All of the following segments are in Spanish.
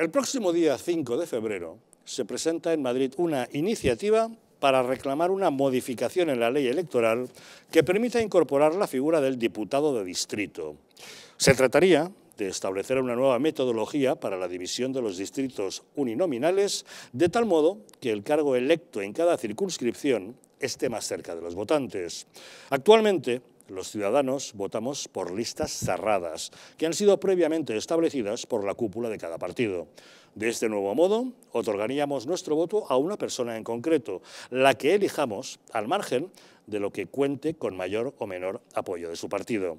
El próximo día 5 de febrero se presenta en Madrid una iniciativa para reclamar una modificación en la ley electoral que permita incorporar la figura del diputado de distrito. Se trataría de establecer una nueva metodología para la división de los distritos uninominales, de tal modo que el cargo electo en cada circunscripción esté más cerca de los votantes. Actualmente, los ciudadanos votamos por listas cerradas, que han sido previamente establecidas por la cúpula de cada partido. De este nuevo modo, otorgaríamos nuestro voto a una persona en concreto, la que elijamos al margen de lo que cuente con mayor o menor apoyo de su partido.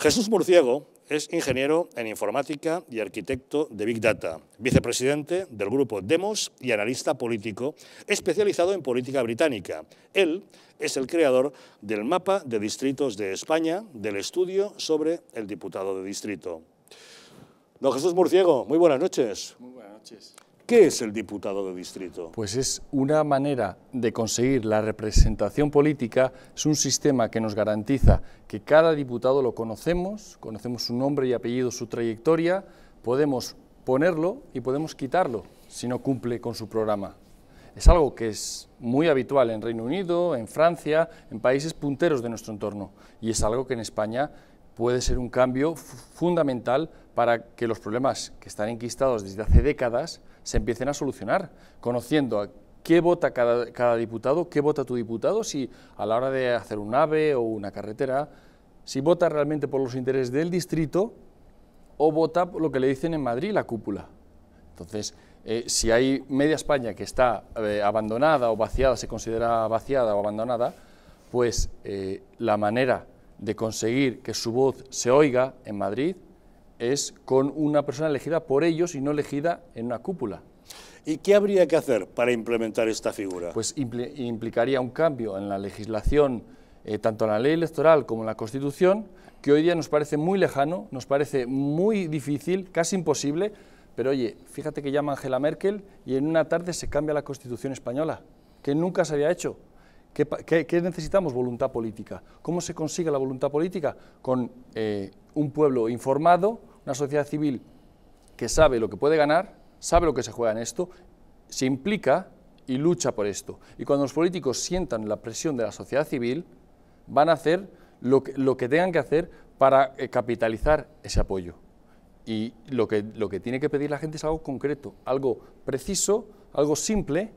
Jesús Murciego es ingeniero en informática y arquitecto de Big Data, vicepresidente del grupo Demos y analista político especializado en política británica. Él es el creador del mapa de distritos de España, del estudio sobre el diputado de distrito. Don Jesús Murciego, muy buenas noches. Muy buenas noches. ¿Qué es el diputado de distrito? Pues es una manera de conseguir la representación política, es un sistema que nos garantiza que cada diputado lo conocemos, conocemos su nombre y apellido, su trayectoria, podemos ponerlo y podemos quitarlo si no cumple con su programa. Es algo que es muy habitual en Reino Unido, en Francia, en países punteros de nuestro entorno y es algo que en España puede ser un cambio fundamental para que los problemas que están enquistados desde hace décadas se empiecen a solucionar, conociendo a qué vota cada, diputado, qué vota tu diputado, si a la hora de hacer un AVE o una carretera, si vota realmente por los intereses del distrito o vota lo que le dicen en Madrid la cúpula. Entonces, eh, si hay media España que está eh, abandonada o vaciada, se considera vaciada o abandonada, pues eh, la manera de conseguir que su voz se oiga en Madrid es con una persona elegida por ellos y no elegida en una cúpula. ¿Y qué habría que hacer para implementar esta figura? Pues implicaría un cambio en la legislación, eh, tanto en la ley electoral como en la Constitución, que hoy día nos parece muy lejano, nos parece muy difícil, casi imposible, pero oye, fíjate que llama Angela Merkel y en una tarde se cambia la Constitución española, que nunca se había hecho. ¿Qué, necesitamos? Voluntad política. ¿Cómo se consigue la voluntad política? Con eh, un pueblo informado, una sociedad civil que sabe lo que puede ganar, sabe lo que se juega en esto, se implica y lucha por esto. Y cuando los políticos sientan la presión de la sociedad civil, van a hacer lo que, que tengan que hacer para eh, capitalizar ese apoyo. Y lo que, lo que tiene que pedir la gente es algo concreto, algo preciso, algo simple,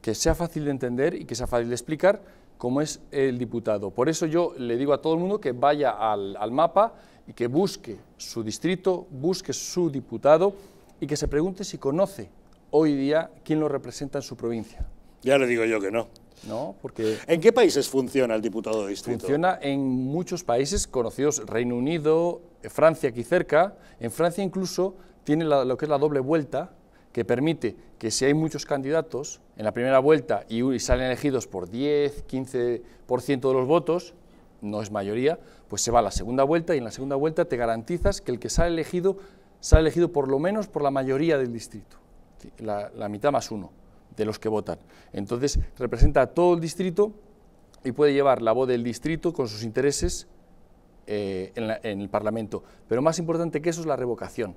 que sea fácil de entender y que sea fácil de explicar como es el diputado. Por eso yo le digo a todo el mundo que vaya al, mapa y que busque su distrito, busque su diputado y que se pregunte si conoce hoy día quién lo representa en su provincia. Ya le digo yo que no. No, porque ¿En qué países funciona el diputado de distrito? Funciona en muchos países conocidos, Reino Unido, Francia aquí cerca. En Francia incluso tiene lo que es la doble vuelta, que permite que si hay muchos candidatos, en la primera vuelta y salen elegidos por 10, 15% de los votos, no es mayoría, pues se va a la segunda vuelta y en la segunda vuelta te garantizas que el que sale elegido sale elegido por lo menos por la mayoría del distrito, la, mitad más uno de los que votan. Entonces representa a todo el distrito y puede llevar la voz del distrito con sus intereses eh, en el Parlamento. Pero más importante que eso es la revocación,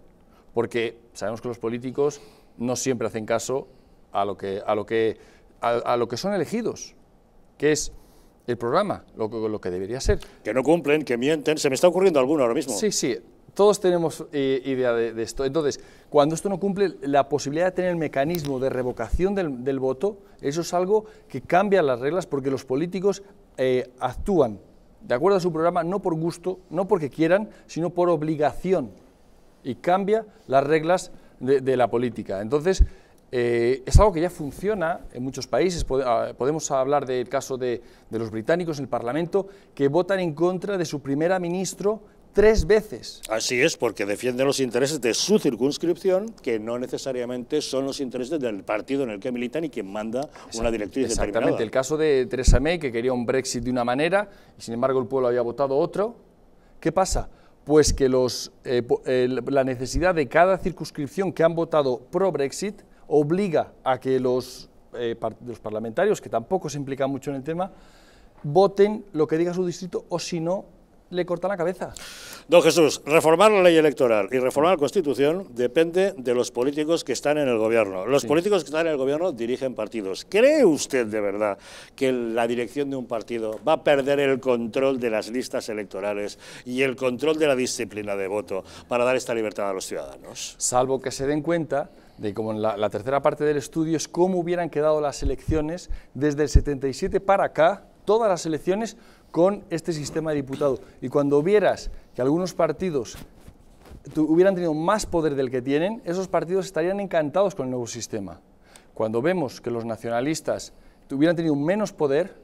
porque sabemos que los políticos no siempre hacen caso a lo que, a lo que, a, lo que son elegidos, que es el programa, lo, lo, que debería ser. Que no cumplen, que mienten, se me está ocurriendo alguno ahora mismo. Sí, sí, todos tenemos eh, idea de, esto. Entonces, cuando esto no cumple, la posibilidad de tener el mecanismo de revocación del, voto, eso es algo que cambia las reglas porque los políticos eh, actúan de acuerdo a su programa no por gusto, no porque quieran, sino por obligación y cambia las reglas de, de la política. Entonces, eh, es algo que ya funciona en muchos países. Ah, podemos hablar del caso de, los británicos en el Parlamento, que votan en contra de su primera ministro tres veces. Así es, porque defienden los intereses de su circunscripción, que no necesariamente son los intereses del partido en el que militan y quien manda una directriz Exactamente. El caso de Theresa May, que quería un Brexit de una manera, y sin embargo el pueblo había votado otro. ¿Qué pasa? Pues que eh, eh, la necesidad de cada circunscripción que han votado pro-Brexit obliga a que los, eh, los parlamentarios, que tampoco se implican mucho en el tema, voten lo que diga su distrito o si no, le corta la cabeza. Don Jesús, reformar la ley electoral y reformar la Constitución depende de los políticos que están en el gobierno. Los políticos que están en el gobierno dirigen partidos. ¿Cree usted de verdad que la dirección de un partido va a perder el control de las listas electorales y el control de la disciplina de voto para dar esta libertad a los ciudadanos? Salvo que se den cuenta de como en la, la tercera parte del estudio es cómo hubieran quedado las elecciones desde el 77 para acá, todas las elecciones con este sistema de diputado Y cuando vieras que algunos partidos hubieran tenido más poder del que tienen, esos partidos estarían encantados con el nuevo sistema. Cuando vemos que los nacionalistas hubieran tenido menos poder,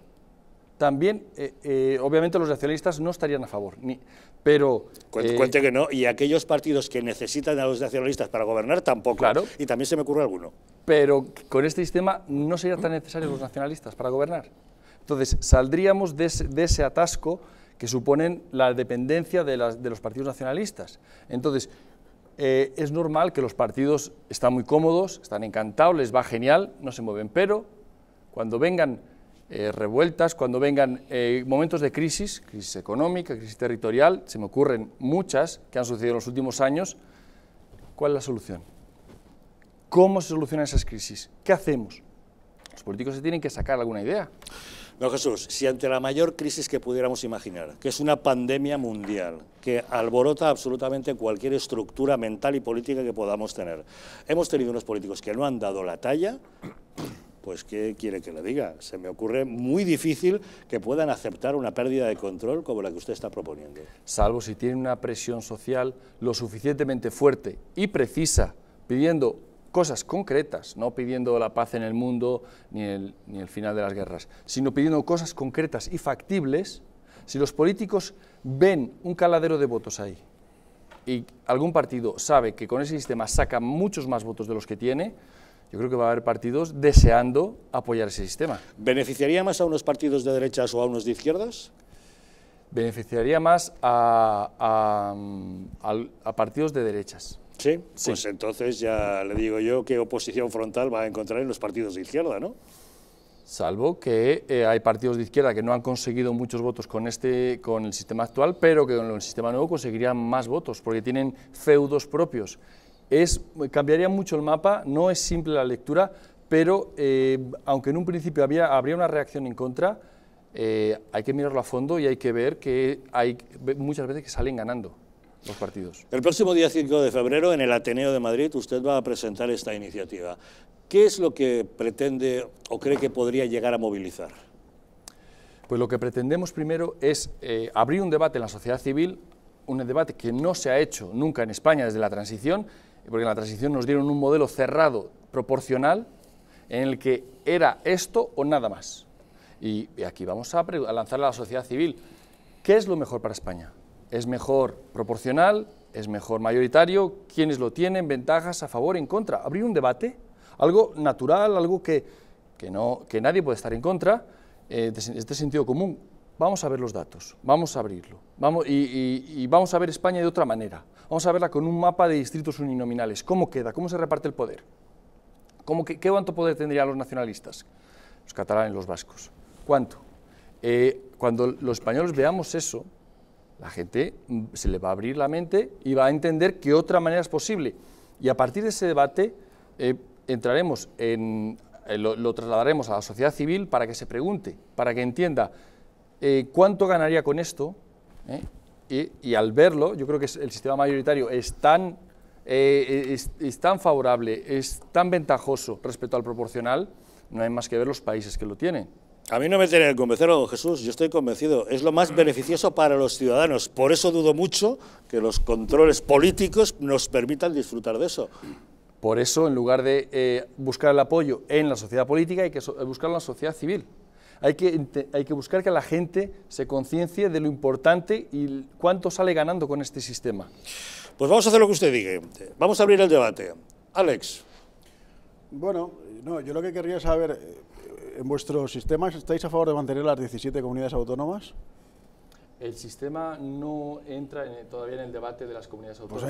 también, eh, eh, obviamente, los nacionalistas no estarían a favor. Ni, pero. Eh, cuente, que no, y aquellos partidos que necesitan a los nacionalistas para gobernar tampoco. Claro. Y también se me ocurre alguno. Pero con este sistema no serían tan necesarios los nacionalistas para gobernar. Entonces, saldríamos de ese, atasco que suponen la dependencia de, los partidos nacionalistas. Entonces, eh, es normal que los partidos están muy cómodos, están encantados, les va genial, no se mueven, pero cuando vengan eh, revueltas, cuando vengan eh, momentos de crisis, crisis económica, crisis territorial, se me ocurren muchas que han sucedido en los últimos años, ¿cuál es la solución? ¿Cómo se solucionan esas crisis? ¿Qué hacemos? Los políticos se tienen que sacar alguna idea. No, Jesús, si ante la mayor crisis que pudiéramos imaginar, que es una pandemia mundial, que alborota absolutamente cualquier estructura mental y política que podamos tener, hemos tenido unos políticos que no han dado la talla, pues ¿qué quiere que le diga? Se me ocurre muy difícil que puedan aceptar una pérdida de control como la que usted está proponiendo. Salvo si tiene una presión social lo suficientemente fuerte y precisa, pidiendo cosas concretas, no pidiendo la paz en el mundo ni el, ni el final de las guerras, sino pidiendo cosas concretas y factibles, si los políticos ven un caladero de votos ahí y algún partido sabe que con ese sistema saca muchos más votos de los que tiene, yo creo que va a haber partidos deseando apoyar ese sistema. ¿Beneficiaría más a unos partidos de derechas o a unos de izquierdas? Beneficiaría más a mm, partidos de derechas Sí, pues entonces ya le digo yo qué oposición frontal va a encontrar en los partidos de izquierda, ¿no? Salvo que eh, hay partidos de izquierda que no han conseguido muchos votos con, este, con el sistema actual, pero que con el sistema nuevo conseguirían más votos, porque tienen feudos propios. Es, cambiaría mucho el mapa, no es simple la lectura, pero eh, aunque en un principio había, habría una reacción en contra, eh, hay que mirarlo a fondo y hay que ver que hay muchas veces que salen ganando partidos. El próximo día 5 de febrero, en el Ateneo de Madrid, usted va a presentar esta iniciativa. ¿Qué es lo que pretende o cree que podría llegar a movilizar? Pues lo que pretendemos primero es eh, abrir un debate en la sociedad civil, un debate que no se ha hecho nunca en España desde la transición, porque en la transición nos dieron un modelo cerrado, proporcional, en el que era esto o nada más. Y, aquí vamos a, a lanzarle a la sociedad civil, ¿qué es lo mejor para España? es mejor proporcional, es mejor mayoritario, quienes lo tienen, ventajas a favor, en contra. Abrir un debate, algo natural, algo que, no, que nadie puede estar en contra, eh, este sentido común. Vamos a ver los datos, vamos a abrirlo, vamos, y, vamos a ver España de otra manera. Vamos a verla con un mapa de distritos uninominales. ¿Cómo queda? ¿Cómo se reparte el poder? ¿Qué cuánto poder tendrían los nacionalistas? Los catalanes, los vascos. ¿Cuánto? Eh, cuando los españoles veamos eso, la gente mm, se le va a abrir la mente y va a entender que otra manera es posible. Y a partir de ese debate eh, entraremos en, eh, lo, trasladaremos a la sociedad civil para que se pregunte, para que entienda eh, cuánto ganaría con esto. Y, al verlo, yo creo que el sistema mayoritario es tan, e, es tan favorable, es tan ventajoso respecto al proporcional, no hay más que ver los países que lo tienen. A mí no me tiene que convencer don Jesús, yo estoy convencido. Es lo más beneficioso para los ciudadanos. Por eso dudo mucho que los controles políticos nos permitan disfrutar de eso. Por eso, en lugar de eh, buscar el apoyo en la sociedad política, hay que eh, buscarlo en la sociedad civil. Hay que, hay que buscar que la gente se conciencie de lo importante y cuánto sale ganando con este sistema. Pues vamos a hacer lo que usted diga. Vamos a abrir el debate. Alex. Bueno, no, yo lo que querría saber eh, ¿En vuestros sistemas estáis a favor de mantener las 17 comunidades autónomas? El sistema no entra en, todavía en el debate de las comunidades pues autónomas.